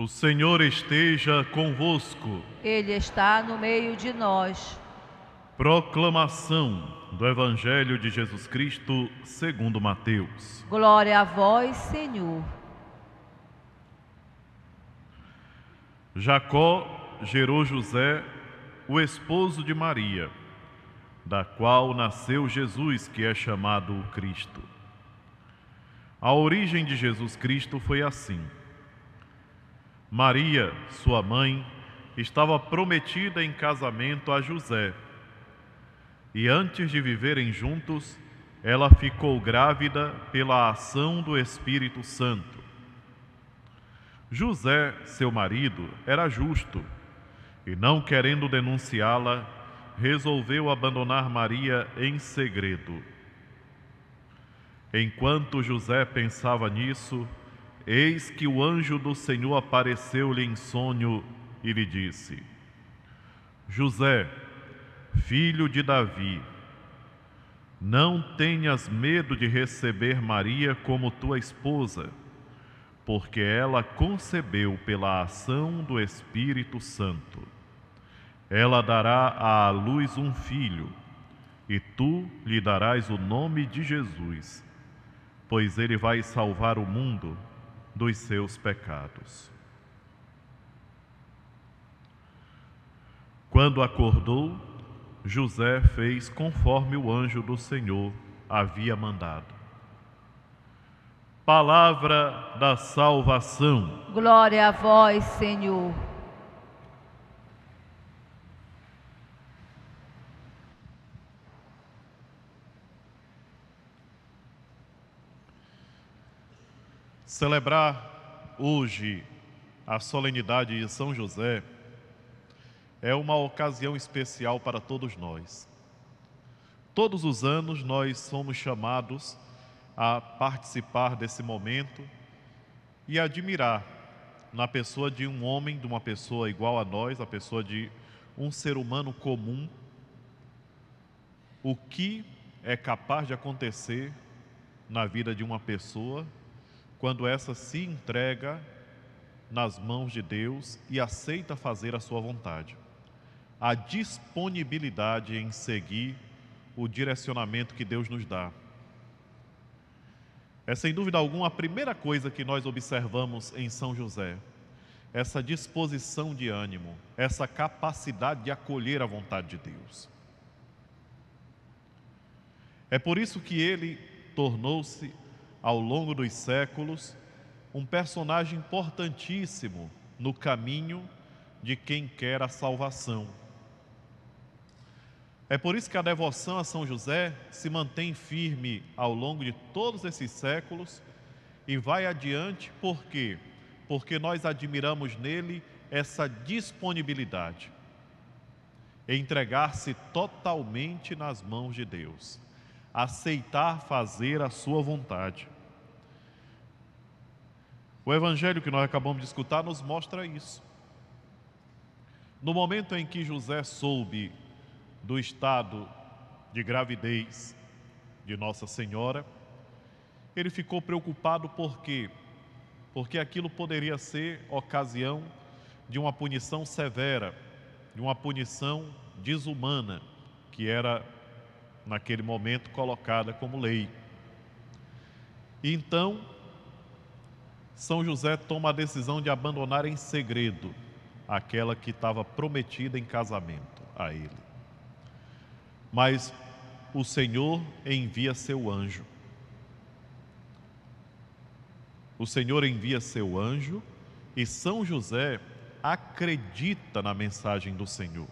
O Senhor esteja convosco. Ele está no meio de nós. Proclamação do Evangelho de Jesus Cristo, segundo Mateus. Glória a vós, Senhor. Jacó gerou José, o esposo de Maria, da qual nasceu Jesus, que é chamado o Cristo. A origem de Jesus Cristo foi assim: Maria, sua mãe, estava prometida em casamento a José. E antes de viverem juntos, ela ficou grávida pela ação do Espírito Santo. José, seu marido, era justo e, não querendo denunciá-la, resolveu abandonar Maria em segredo. Enquanto José pensava nisso, Eis que o anjo do Senhor apareceu-lhe em sonho e lhe disse: José, filho de Davi, não tenhas medo de receber Maria como tua esposa, porque ela concebeu pela ação do Espírito Santo. Ela dará à luz um filho, e tu lhe darás o nome de Jesus, pois ele vai salvar o mundo dos seus pecados. Quando acordou, José fez conforme o anjo do Senhor havia mandado. Palavra da salvação. Glória a vós, Senhor. Celebrar hoje a solenidade de São José é uma ocasião especial para todos nós. Todos os anos nós somos chamados a participar desse momento e admirar na pessoa de um homem, de uma pessoa igual a nós, a pessoa de um ser humano comum, o que é capaz de acontecer na vida de uma pessoa quando essa se entrega nas mãos de Deus e aceita fazer a sua vontade. A disponibilidade em seguir o direcionamento que Deus nos dá. É sem dúvida alguma a primeira coisa que nós observamos em São José, essa disposição de ânimo, essa capacidade de acolher a vontade de Deus. É por isso que ele tornou-se ao longo dos séculos, um personagem importantíssimo no caminho de quem quer a salvação. É por isso que a devoção a São José se mantém firme ao longo de todos esses séculos e vai adiante, por quê? Porque nós admiramos nele essa disponibilidade entregar-se totalmente nas mãos de Deus aceitar fazer a sua vontade. O evangelho que nós acabamos de escutar nos mostra isso. No momento em que José soube do estado de gravidez de Nossa Senhora, ele ficou preocupado por quê? Porque aquilo poderia ser ocasião de uma punição severa, de uma punição desumana, que era naquele momento colocada como lei. E então, São José toma a decisão de abandonar em segredo aquela que estava prometida em casamento a ele. Mas o Senhor envia seu anjo. O Senhor envia seu anjo e São José acredita na mensagem do Senhor.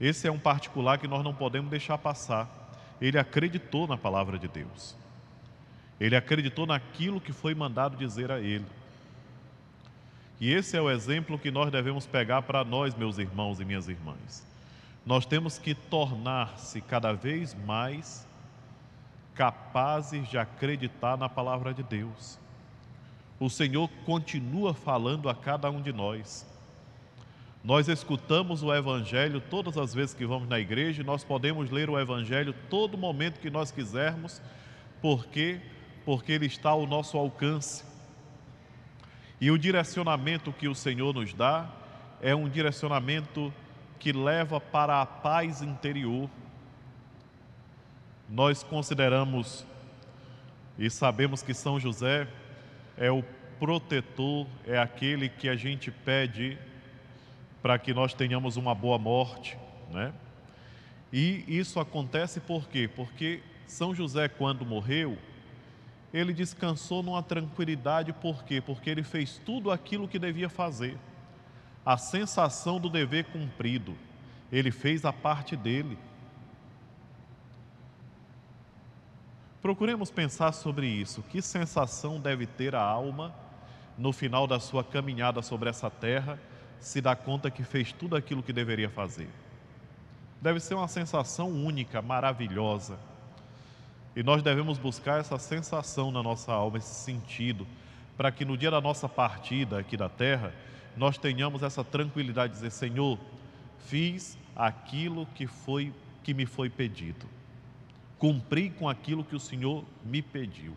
Esse é um particular que nós não podemos deixar passar. Ele acreditou na palavra de Deus. Ele acreditou naquilo que foi mandado dizer a ele. E esse é o exemplo que nós devemos pegar para nós, meus irmãos e minhas irmãs. Nós temos que tornar-se cada vez mais capazes de acreditar na palavra de Deus. O Senhor continua falando a cada um de nós. Nós escutamos o Evangelho todas as vezes que vamos na igreja, nós podemos ler o Evangelho todo momento que nós quisermos, porque porque ele está ao nosso alcance. E o direcionamento que o Senhor nos dá é um direcionamento que leva para a paz interior. Nós consideramos e sabemos que São José é o protetor, é aquele que a gente pede para que nós tenhamos uma boa morte, né? E isso acontece por quê? Porque São José, quando morreu, ele descansou numa tranquilidade, por quê? Porque ele fez tudo aquilo que devia fazer. A sensação do dever cumprido. Ele fez a parte dele. Procuremos pensar sobre isso. Que sensação deve ter a alma no final da sua caminhada sobre essa terra? se dá conta que fez tudo aquilo que deveria fazer. Deve ser uma sensação única, maravilhosa. E nós devemos buscar essa sensação na nossa alma, esse sentido, para que no dia da nossa partida aqui da terra, nós tenhamos essa tranquilidade de dizer: Senhor, fiz aquilo que foi que me foi pedido. Cumpri com aquilo que o Senhor me pediu.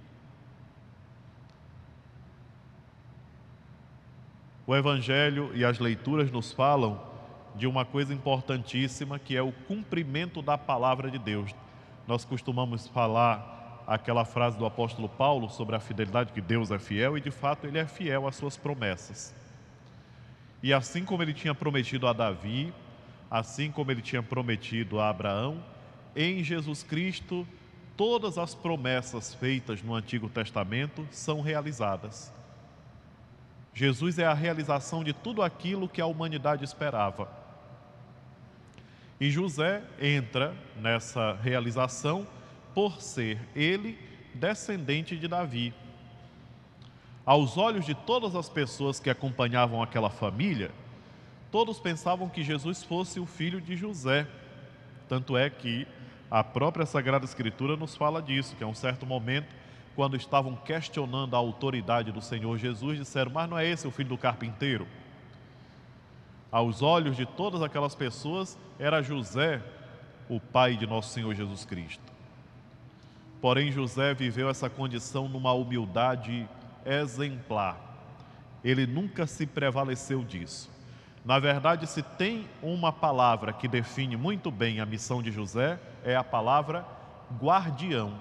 O Evangelho e as leituras nos falam de uma coisa importantíssima que é o cumprimento da palavra de Deus. Nós costumamos falar aquela frase do apóstolo Paulo sobre a fidelidade, que Deus é fiel e de fato ele é fiel às suas promessas. E assim como ele tinha prometido a Davi, assim como ele tinha prometido a Abraão, em Jesus Cristo todas as promessas feitas no Antigo Testamento são realizadas. Jesus é a realização de tudo aquilo que a humanidade esperava. E José entra nessa realização por ser ele descendente de Davi. Aos olhos de todas as pessoas que acompanhavam aquela família, todos pensavam que Jesus fosse o filho de José. Tanto é que a própria Sagrada Escritura nos fala disso, que a um certo momento quando estavam questionando a autoridade do Senhor Jesus, disseram: Mas não é esse o filho do carpinteiro? Aos olhos de todas aquelas pessoas, era José o pai de nosso Senhor Jesus Cristo. Porém, José viveu essa condição numa humildade exemplar. Ele nunca se prevaleceu disso. Na verdade, se tem uma palavra que define muito bem a missão de José, é a palavra guardião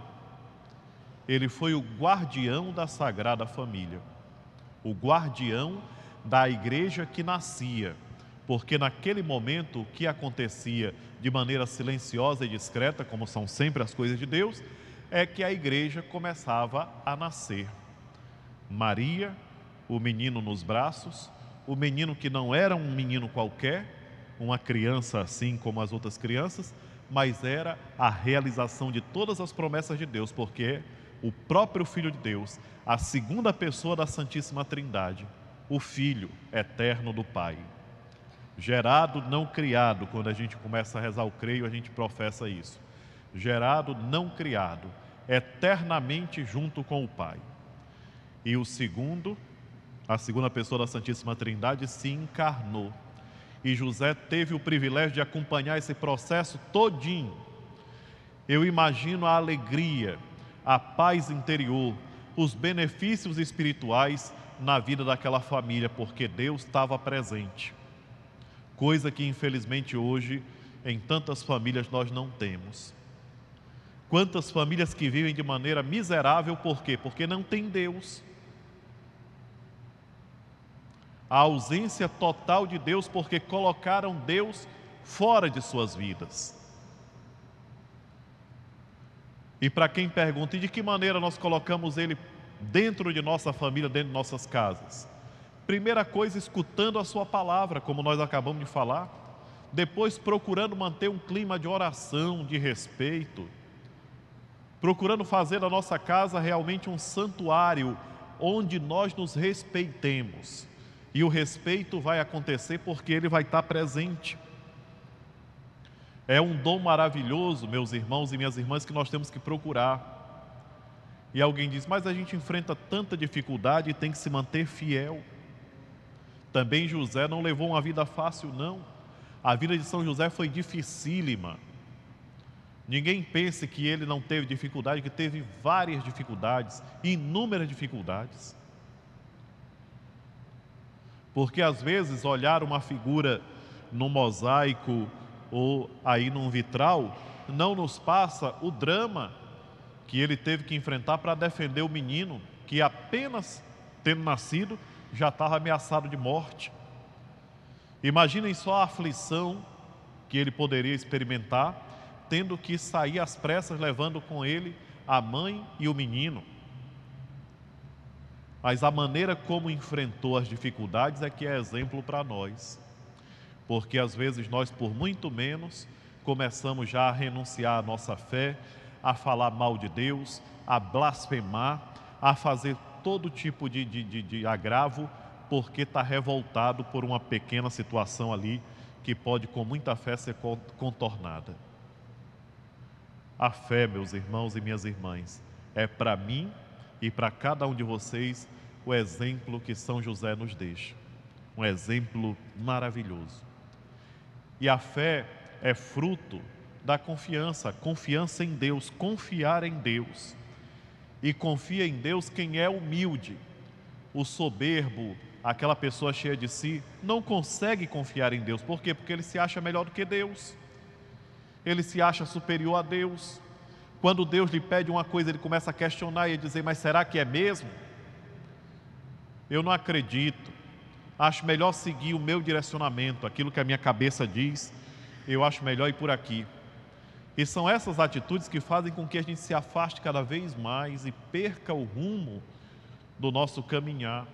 ele foi o guardião da Sagrada Família, o guardião da igreja que nascia, porque naquele momento o que acontecia de maneira silenciosa e discreta, como são sempre as coisas de Deus, é que a igreja começava a nascer. Maria, o menino nos braços, o menino que não era um menino qualquer, uma criança assim como as outras crianças, mas era a realização de todas as promessas de Deus, porque o próprio Filho de Deus, a segunda pessoa da Santíssima Trindade, o Filho eterno do Pai. Gerado, não criado, quando a gente começa a rezar o creio, a gente professa isso. Gerado, não criado, eternamente junto com o Pai. E o segundo, a segunda pessoa da Santíssima Trindade, se encarnou. E José teve o privilégio de acompanhar esse processo todinho. Eu imagino a alegria a paz interior, os benefícios espirituais na vida daquela família, porque Deus estava presente. Coisa que infelizmente hoje em tantas famílias nós não temos. Quantas famílias que vivem de maneira miserável, por quê? Porque não tem Deus. A ausência total de Deus, porque colocaram Deus fora de suas vidas. E para quem pergunta, e de que maneira nós colocamos ele dentro de nossa família, dentro de nossas casas? Primeira coisa, escutando a sua palavra, como nós acabamos de falar. Depois, procurando manter um clima de oração, de respeito. Procurando fazer da nossa casa realmente um santuário onde nós nos respeitemos. E o respeito vai acontecer porque ele vai estar presente. É um dom maravilhoso, meus irmãos e minhas irmãs, que nós temos que procurar. E alguém diz, mas a gente enfrenta tanta dificuldade e tem que se manter fiel. Também José não levou uma vida fácil, não. A vida de São José foi dificílima. Ninguém pense que ele não teve dificuldade, que teve várias dificuldades, inúmeras dificuldades. Porque às vezes olhar uma figura no mosaico ou aí num vitral, não nos passa o drama que ele teve que enfrentar para defender o menino que apenas tendo nascido já estava ameaçado de morte. Imaginem só a aflição que ele poderia experimentar, tendo que sair às pressas levando com ele a mãe e o menino. Mas a maneira como enfrentou as dificuldades é que é exemplo para nós porque às vezes nós, por muito menos, começamos já a renunciar à nossa fé, a falar mal de Deus, a blasfemar, a fazer todo tipo de, de, de, de agravo, porque está revoltado por uma pequena situação ali que pode, com muita fé, ser contornada. A fé, meus irmãos e minhas irmãs, é para mim e para cada um de vocês o exemplo que São José nos deixa. Um exemplo maravilhoso. E a fé é fruto da confiança, confiança em Deus, confiar em Deus. E confia em Deus quem é humilde. O soberbo, aquela pessoa cheia de si, não consegue confiar em Deus. Por quê? Porque ele se acha melhor do que Deus. Ele se acha superior a Deus. Quando Deus lhe pede uma coisa, ele começa a questionar e a dizer: Mas será que é mesmo? Eu não acredito acho melhor seguir o meu direcionamento, aquilo que a minha cabeça diz, eu acho melhor ir por aqui. E são essas atitudes que fazem com que a gente se afaste cada vez mais e perca o rumo do nosso caminhar.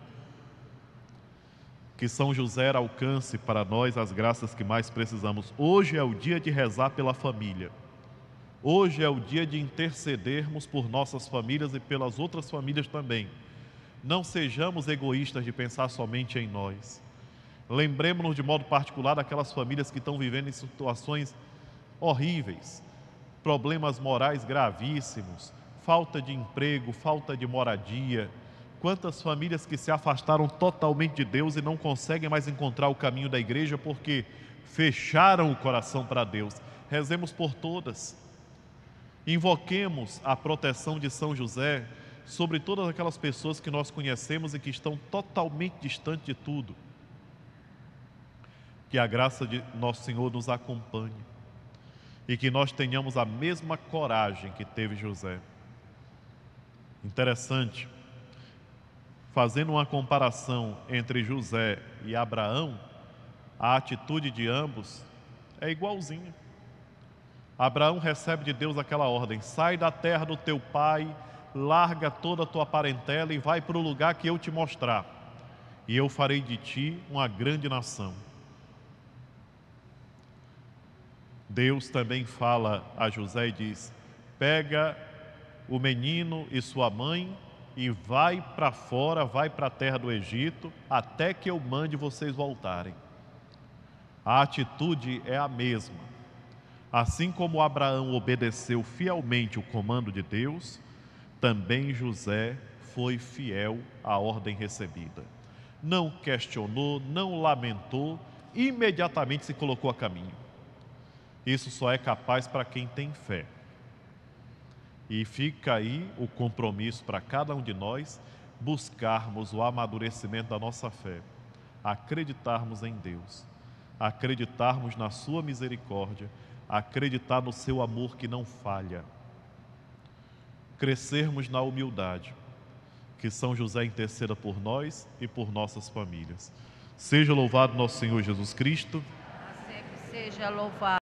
Que São José alcance para nós as graças que mais precisamos. Hoje é o dia de rezar pela família. Hoje é o dia de intercedermos por nossas famílias e pelas outras famílias também. Não sejamos egoístas de pensar somente em nós. Lembremos-nos de modo particular daquelas famílias que estão vivendo em situações horríveis, problemas morais gravíssimos, falta de emprego, falta de moradia. Quantas famílias que se afastaram totalmente de Deus e não conseguem mais encontrar o caminho da igreja porque fecharam o coração para Deus. Rezemos por todas. Invoquemos a proteção de São José sobre todas aquelas pessoas que nós conhecemos e que estão totalmente distantes de tudo. Que a graça de nosso Senhor nos acompanhe e que nós tenhamos a mesma coragem que teve José. Interessante, fazendo uma comparação entre José e Abraão, a atitude de ambos é igualzinha. Abraão recebe de Deus aquela ordem: sai da terra do teu pai larga toda a tua parentela e vai para o lugar que eu te mostrar, e eu farei de ti uma grande nação. Deus também fala a José e diz: pega o menino e sua mãe e vai para fora, vai para a terra do Egito, até que eu mande vocês voltarem. A atitude é a mesma. Assim como Abraão obedeceu fielmente o comando de Deus, também José foi fiel à ordem recebida. Não questionou, não lamentou, imediatamente se colocou a caminho. Isso só é capaz para quem tem fé. E fica aí o compromisso para cada um de nós buscarmos o amadurecimento da nossa fé, acreditarmos em Deus, acreditarmos na Sua misericórdia, acreditar no Seu amor que não falha crescermos na humildade. Que São José interceda por nós e por nossas famílias. Seja louvado nosso Senhor Jesus Cristo. Assim é seja louvado.